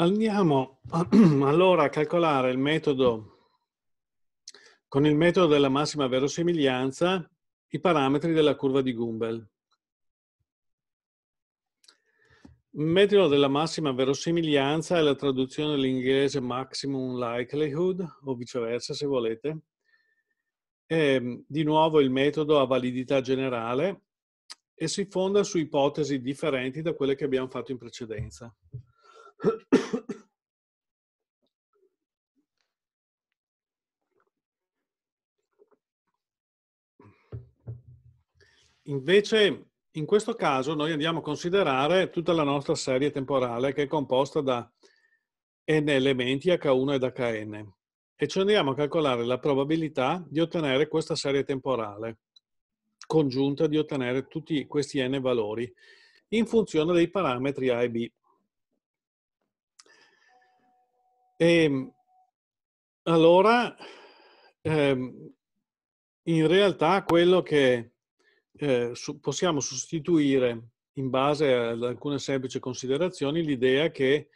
Andiamo allora a calcolare il metodo, con il metodo della massima verosimiglianza, i parametri della curva di Gumbel. Il metodo della massima verosimiglianza è la traduzione dell'inglese maximum likelihood, o viceversa se volete. È di nuovo il metodo a validità generale e si fonda su ipotesi differenti da quelle che abbiamo fatto in precedenza. Invece, in questo caso, noi andiamo a considerare tutta la nostra serie temporale che è composta da n elementi H1 ed Hn e ci andiamo a calcolare la probabilità di ottenere questa serie temporale congiunta di ottenere tutti questi n valori in funzione dei parametri A e B. E, ehm, allora, ehm, in realtà quello che eh, su, possiamo sostituire in base ad alcune semplici considerazioni l'idea che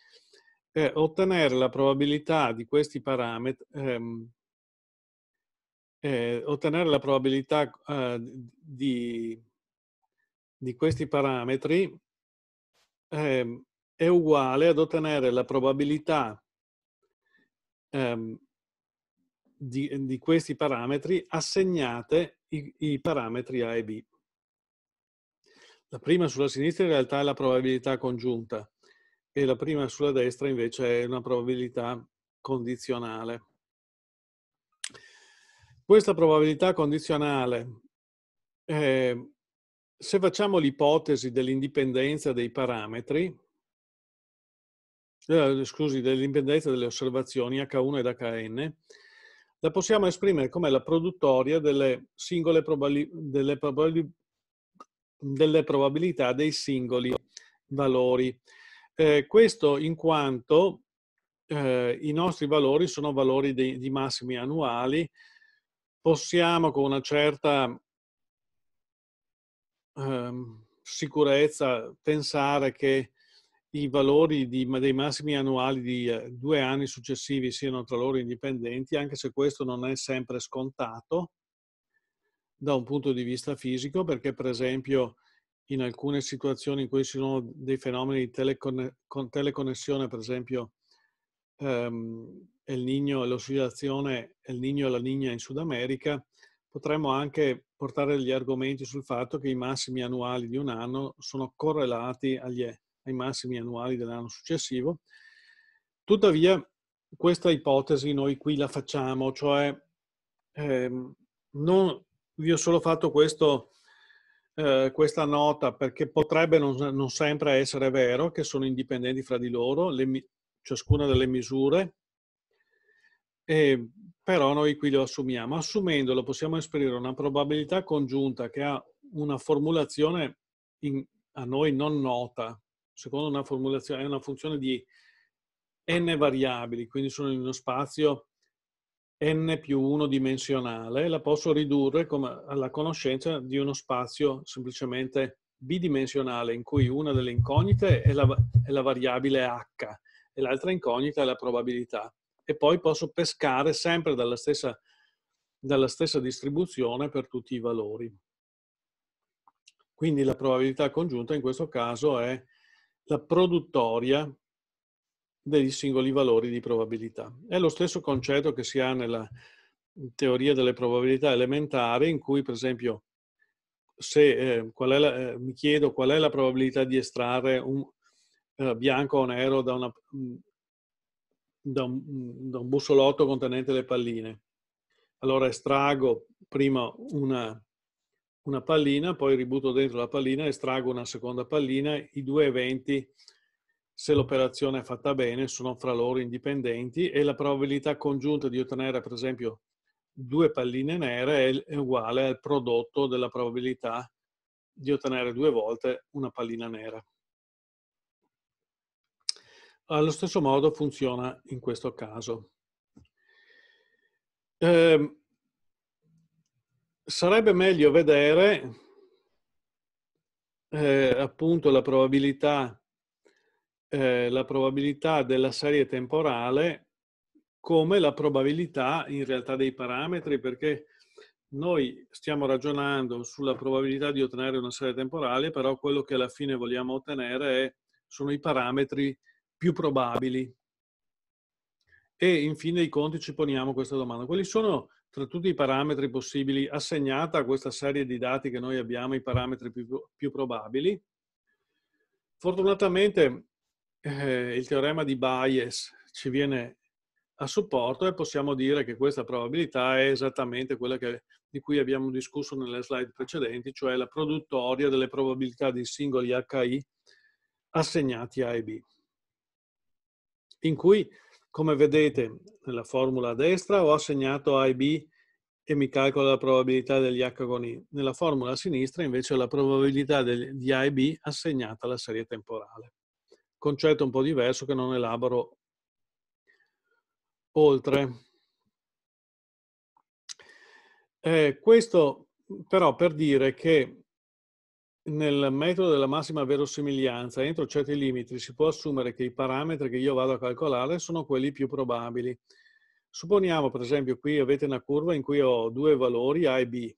eh, ottenere la probabilità di questi parametri, ehm, eh, ottenere la probabilità eh, di, di, questi parametri ehm, è uguale ad ottenere la probabilità ehm, di, ehm, di, questi parametri assegnate i, i parametri A e B. La prima sulla sinistra in realtà è la probabilità congiunta e la prima sulla destra invece è una probabilità condizionale. Questa probabilità condizionale, eh, se facciamo l'ipotesi dell'indipendenza dei parametri, eh, scusi, dell'impedenza delle osservazioni H1 ed HN, la possiamo esprimere come la produttoria delle singole probali, delle probali, delle probabilità dei singoli valori. Eh, questo in quanto eh, i nostri valori sono valori di, di, massimi annuali, possiamo con una certa eh, sicurezza pensare che i valori di, dei massimi annuali di eh, due anni successivi siano tra loro indipendenti, anche se questo non è sempre scontato da un punto di vista fisico, perché per esempio in alcune situazioni in cui ci sono dei fenomeni di telecon- teleconnessione, per esempio ehm, El Niño e l'oscillazione El Niño e la Niña in Sud America, potremmo anche portare gli argomenti sul fatto che i massimi annuali di un anno sono correlati agli ai massimi annuali dell'anno successivo. Tuttavia, questa ipotesi noi qui la facciamo, cioè ehm, non vi ho solo fatto questo, eh, questa nota perché potrebbe non, non, sempre essere vero che sono indipendenti fra di loro le, ciascuna delle misure, eh, però noi qui lo assumiamo. Assumendolo possiamo esperire una probabilità congiunta che ha una formulazione in, a noi non nota, secondo una formulazione, è una funzione di n variabili, quindi sono in uno spazio n più 1 dimensionale, la posso ridurre come alla conoscenza di uno spazio semplicemente bidimensionale in cui una delle incognite è la, è la variabile h e l'altra incognita è la probabilità. E poi posso pescare sempre dalla stessa, dalla stessa distribuzione per tutti i valori. Quindi la probabilità congiunta in questo caso è la produttoria dei singoli valori di probabilità. È lo stesso concetto che si ha nella teoria delle probabilità elementari in cui, per esempio, se, eh, la, eh, mi chiedo qual è la probabilità di estrarre un eh, bianco o nero da, una, mm, da, un, mm, da un bussolotto contenente le palline. Allora estraggo prima una una pallina, poi ributto dentro la pallina, estraggo una seconda pallina, i due eventi, se l'operazione è fatta bene, sono fra loro indipendenti e la probabilità congiunta di ottenere, per esempio, due palline nere è uguale al prodotto della probabilità di ottenere due volte una pallina nera. Allo stesso modo funziona in questo caso. Ehm, Sarebbe meglio vedere eh, appunto la probabilità, eh, la probabilità della serie temporale come la probabilità in realtà dei parametri, perché noi stiamo ragionando sulla probabilità di ottenere una serie temporale, però quello che alla fine vogliamo ottenere è, sono i parametri più probabili. E infine i conti ci poniamo questa domanda. Quali sono tra tutti i parametri possibili assegnata a questa serie di dati che noi abbiamo, i parametri più, più probabili. Fortunatamente eh, il teorema di Bayes ci viene a supporto e possiamo dire che questa probabilità è esattamente quella che, di cui abbiamo discusso nelle slide precedenti, cioè la produttoria delle probabilità di singoli HI assegnati A e B, in cui come vedete nella formula a destra ho assegnato A e B e mi calcolo la probabilità degli H con I. Nella formula a sinistra invece ho la probabilità di A e B assegnata alla serie temporale. Concetto un po' diverso che non elaboro oltre. Eh, questo però per dire che nel metodo della massima verosimiglianza, entro certi limiti, si può assumere che i parametri che io vado a calcolare sono quelli più probabili. Supponiamo, per esempio, qui avete una curva in cui ho due valori A e B.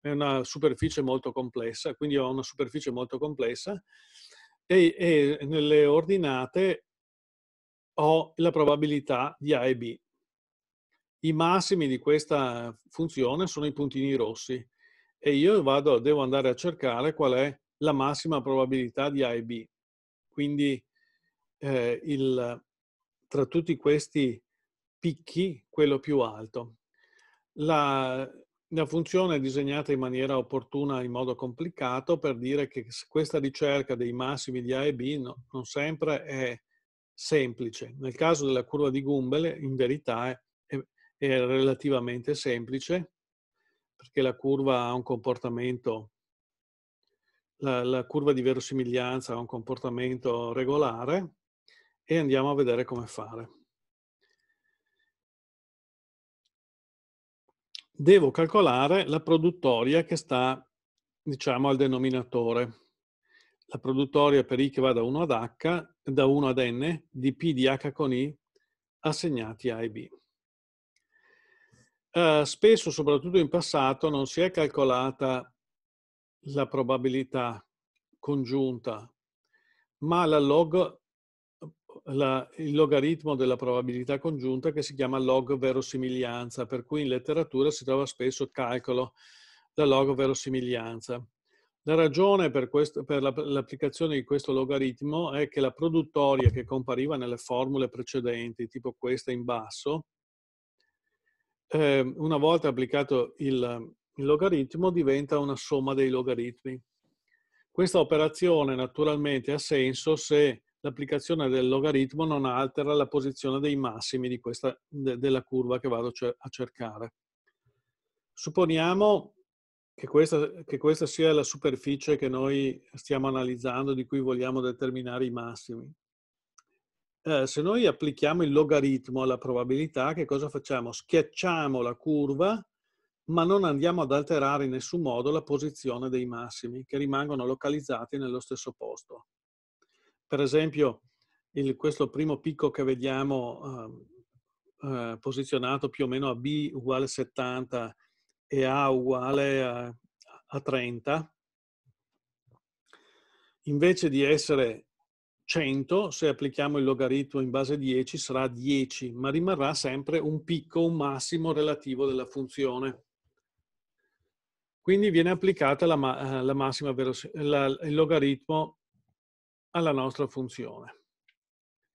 È una superficie molto complessa, quindi ho una superficie molto complessa e, e nelle ordinate ho la probabilità di A e B. I massimi di questa funzione sono i puntini rossi e io vado, devo andare a cercare qual è la massima probabilità di A e B. Quindi eh, il, tra tutti questi picchi, quello più alto. La, la funzione è disegnata in maniera opportuna, in modo complicato, per dire che questa ricerca dei massimi di A e B no, non sempre è semplice. Nel caso della curva di Gumbel, in verità, è, è relativamente semplice, perché la curva ha un comportamento, la, la curva di verosimiglianza ha un comportamento regolare e andiamo a vedere come fare. Devo calcolare la produttoria che sta, diciamo, al denominatore la produttoria per i che va da 1 ad H, da 1 ad N, di P di H con I assegnati a e B. Eh, spesso, soprattutto in passato, non si è calcolata la probabilità congiunta, ma la log, la, il logaritmo della probabilità congiunta che si chiama log verosimiglianza, per cui in letteratura si trova spesso il calcolo della log verosimiglianza. La ragione per, questo, per l'applicazione di questo logaritmo è che la produttoria che compariva nelle formule precedenti, tipo questa in basso, eh, una volta applicato il, il logaritmo diventa una somma dei logaritmi. Questa operazione naturalmente ha senso se l'applicazione del logaritmo non altera la posizione dei massimi questa, de, della curva che vado a cercare. Supponiamo che questa, che questa sia la superficie che noi stiamo analizzando, di cui vogliamo determinare i massimi. Eh, se noi applichiamo il logaritmo alla probabilità, che cosa facciamo? Schiacciamo la curva, ma non andiamo ad alterare in nessun modo la posizione dei massimi, che rimangono localizzati nello stesso posto. Per esempio, il, questo primo picco che vediamo eh, eh, posizionato più o meno a B uguale 70 e A uguale a, a 30, invece di essere 100, se applichiamo il logaritmo in base 10 sarà 10, ma rimarrà sempre un picco, un massimo relativo della funzione. Quindi viene applicata la, eh, la massima la, il logaritmo alla nostra funzione.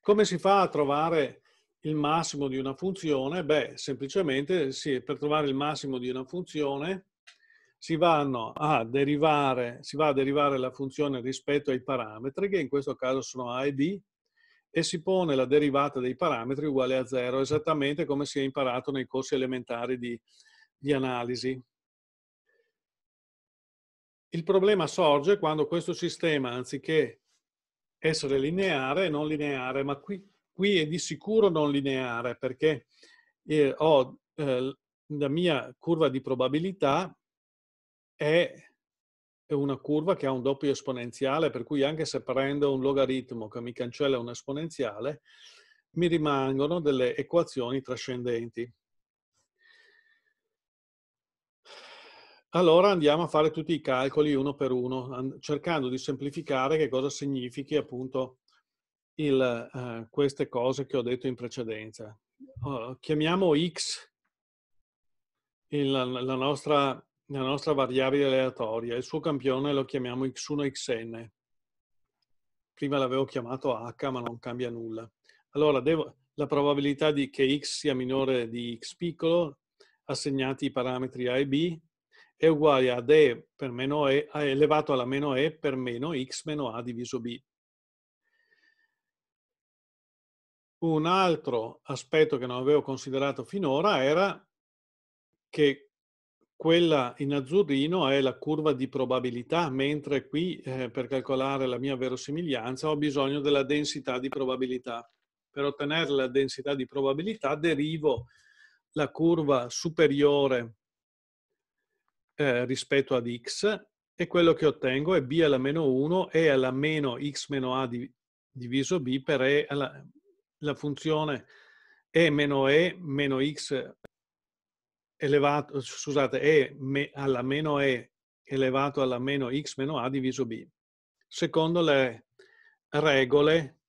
Come si fa a trovare il massimo di una funzione? Beh, semplicemente sì, per trovare il massimo di una funzione si, vanno a derivare, si va a derivare la funzione rispetto ai parametri, che in questo caso sono a e b, e si pone la derivata dei parametri uguale a zero, esattamente come si è imparato nei corsi elementari di, di analisi. Il problema sorge quando questo sistema, anziché essere lineare, è non lineare, ma qui, qui è di sicuro non lineare, perché eh, ho eh, la mia curva di probabilità è una curva che ha un doppio esponenziale, per cui anche se prendo un logaritmo che mi cancella un esponenziale, mi rimangono delle equazioni trascendenti. Allora andiamo a fare tutti i calcoli uno per uno, cercando di semplificare che cosa significhi appunto il, eh, queste cose che ho detto in precedenza. Allora, chiamiamo x il, la nostra la nostra variabile aleatoria. Il suo campione lo chiamiamo x1 xn. Prima l'avevo chiamato h, ma non cambia nulla. Allora, devo, la probabilità di che x sia minore di x piccolo, assegnati i parametri a e b, è uguale ad e per meno e elevato alla meno e per meno x meno a diviso b. Un altro aspetto che non avevo considerato finora era che quella in azzurrino è la curva di probabilità, mentre qui eh, per calcolare la mia verosimiglianza ho bisogno della densità di probabilità. Per ottenere la densità di probabilità derivo la curva superiore eh, rispetto ad x e quello che ottengo è b alla meno 1 e alla meno x meno a di, diviso b per e alla, la funzione e meno e meno x elevato, scusate, E me, alla meno E elevato alla meno x meno a diviso b, secondo le regole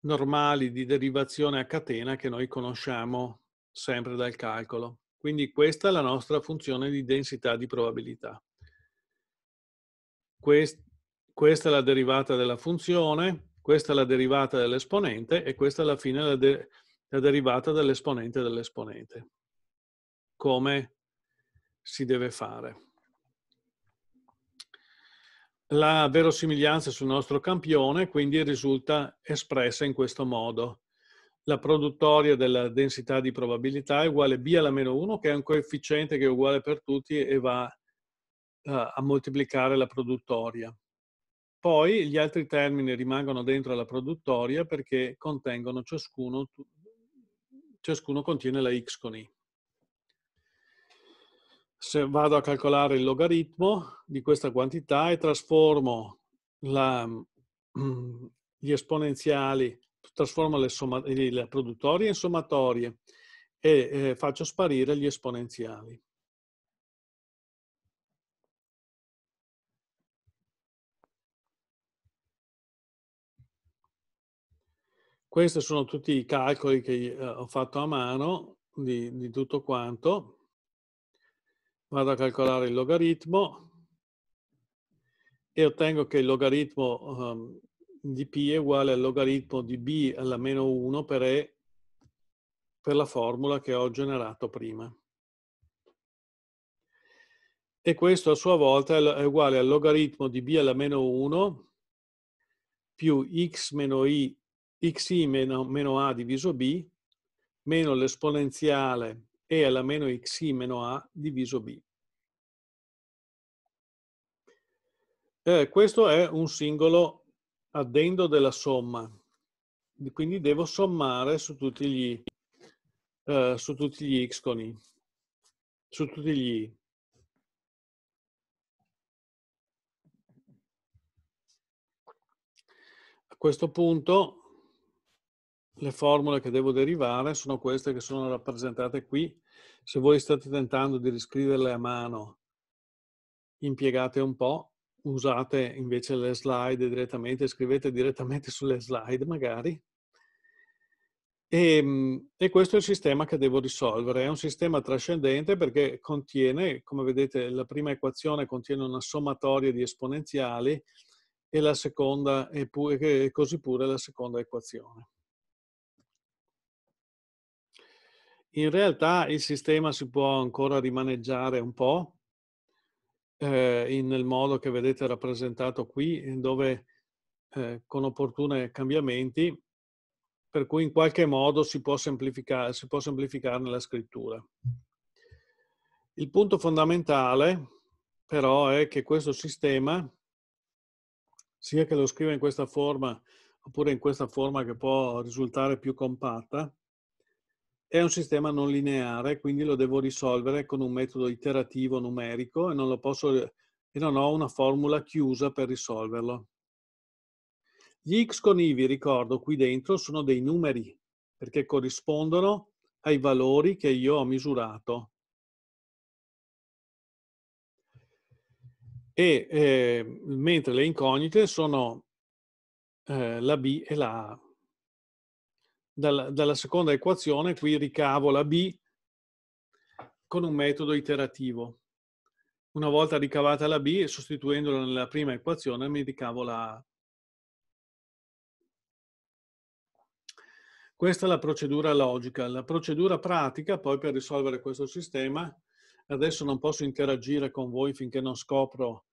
normali di derivazione a catena che noi conosciamo sempre dal calcolo. Quindi questa è la nostra funzione di densità di probabilità. Quest, questa è la derivata della funzione, questa è la derivata dell'esponente e questa alla fine è de, la derivata dell'esponente dell'esponente come si deve fare. La verosimiglianza sul nostro campione quindi risulta espressa in questo modo. La produttoria della densità di probabilità è uguale a b alla meno 1, che è un coefficiente che è uguale per tutti e va eh, a moltiplicare la produttoria. Poi gli altri termini rimangono dentro la produttoria perché contengono ciascuno, ciascuno contiene la x con i se vado a calcolare il logaritmo di questa quantità e trasformo la, mm, gli esponenziali, trasformo le, somma, le produttorie in sommatorie e eh, faccio sparire gli esponenziali. Questi sono tutti i calcoli che eh, ho fatto a mano di, di tutto quanto. Vado a calcolare il logaritmo e ottengo che il logaritmo um, di P è uguale al logaritmo di B alla meno 1 per E per la formula che ho generato prima. E questo a sua volta è uguale al logaritmo di B alla meno 1 più x meno i, xi meno, meno a diviso b meno l'esponenziale e alla meno xi meno a diviso b. Eh, questo è un singolo addendo della somma, quindi devo sommare su tutti gli, eh, su tutti gli xconi, su tutti gli i. A questo punto le formule che devo derivare sono queste che sono rappresentate qui se voi state tentando di riscriverle a mano, impiegate un po', usate invece le slide direttamente, scrivete direttamente sulle slide magari. E, ehm, e, questo è il sistema che devo risolvere. È un sistema trascendente perché contiene, come vedete, la prima equazione contiene una sommatoria di esponenziali e la seconda, e, pu e così pure la seconda equazione. In realtà il sistema si può ancora rimaneggiare un po' eh, nel modo che vedete rappresentato qui, dove eh, con opportuni cambiamenti, per cui in qualche modo si può, semplificare, si può semplificarne la scrittura. Il punto fondamentale però è che questo sistema, sia che lo scriva in questa forma oppure in questa forma che può risultare più compatta, è un sistema non lineare, quindi lo devo risolvere con un metodo iterativo numerico e non, lo posso, e non ho una formula chiusa per risolverlo. Gli x con i, vi ricordo, qui dentro sono dei numeri, perché corrispondono ai valori che io ho misurato. E eh, mentre le incognite sono eh, la b e la a dalla, dalla seconda equazione, qui ricavo la B con un metodo iterativo. Una volta ricavata la B e sostituendola nella prima equazione mi ricavo la A. Questa è la procedura logica. La procedura pratica, poi per risolvere questo sistema, adesso non posso interagire con voi finché non scopro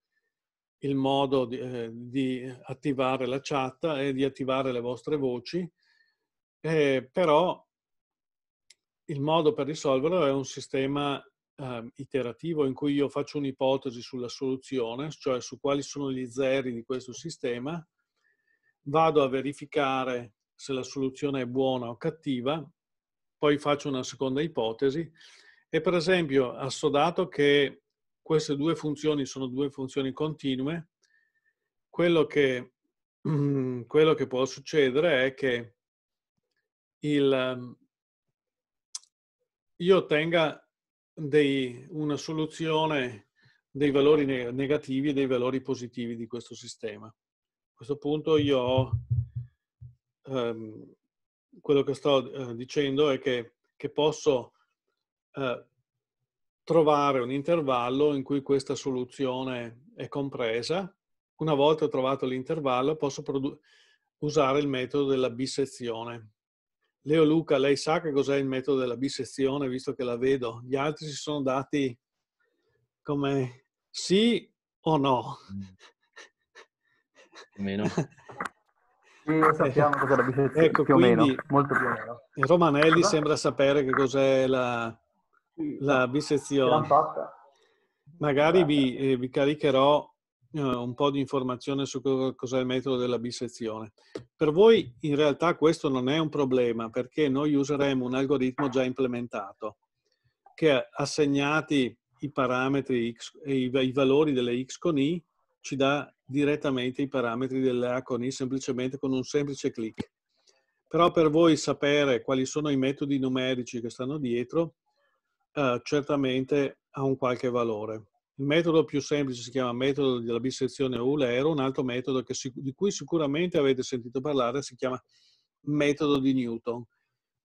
il modo di, eh, di attivare la chat e di attivare le vostre voci, eh, però il modo per risolverlo è un sistema eh, iterativo in cui io faccio un'ipotesi sulla soluzione, cioè su quali sono gli zeri di questo sistema, vado a verificare se la soluzione è buona o cattiva, poi faccio una seconda ipotesi e per esempio, assodato che queste due funzioni sono due funzioni continue, quello che, quello che può succedere è che il, ehm, io ottenga dei, una soluzione dei valori negativi e dei valori positivi di questo sistema. A questo punto io ho, ehm, quello che sto eh, dicendo è che, che posso eh, trovare un intervallo in cui questa soluzione è compresa. Una volta trovato l'intervallo posso usare il metodo della bisezione. Leo Luca, lei sa che cos'è il metodo della bisezione, visto che la vedo? Gli altri si sono dati come sì o no? Mm. Più o meno. Sì, sappiamo eh, cos'è la bisezione, ecco, più o meno, molto più o meno. Romanelli sembra sapere che cos'è la, la bisezione. Magari vi, eh, vi caricherò eh, un po' di informazione su cos'è il metodo della bisezione. Per voi in realtà questo non è un problema perché noi useremo un algoritmo già implementato che assegnati i parametri x, i, i valori delle x con i ci dà direttamente i parametri delle a con i semplicemente con un semplice clic. Però per voi sapere quali sono i metodi numerici che stanno dietro eh, certamente ha un qualche valore. Il metodo più semplice si chiama metodo della bisezione Eulero, un altro metodo che, di cui sicuramente avete sentito parlare si chiama metodo di Newton,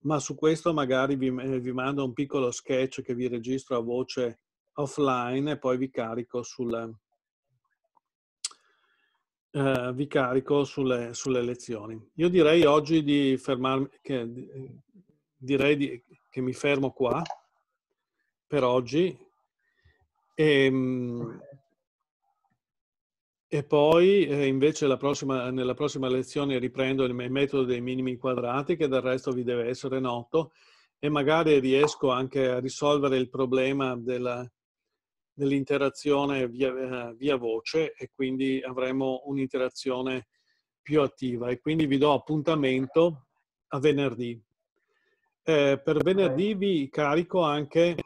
ma su questo magari vi, eh, vi mando un piccolo sketch che vi registro a voce offline e poi vi carico, sul, eh, vi carico sulle, sulle, lezioni. Io direi oggi di fermarmi, che, eh, direi di, che mi fermo qua per oggi e, ehm, e poi eh, invece prossima, nella prossima lezione riprendo il metodo dei minimi quadrati, che del resto vi deve essere noto, e magari riesco anche a risolvere il problema della, dell'interazione via, eh, via, voce e quindi avremo un'interazione più attiva. E quindi vi do appuntamento a venerdì. Eh, per venerdì vi carico anche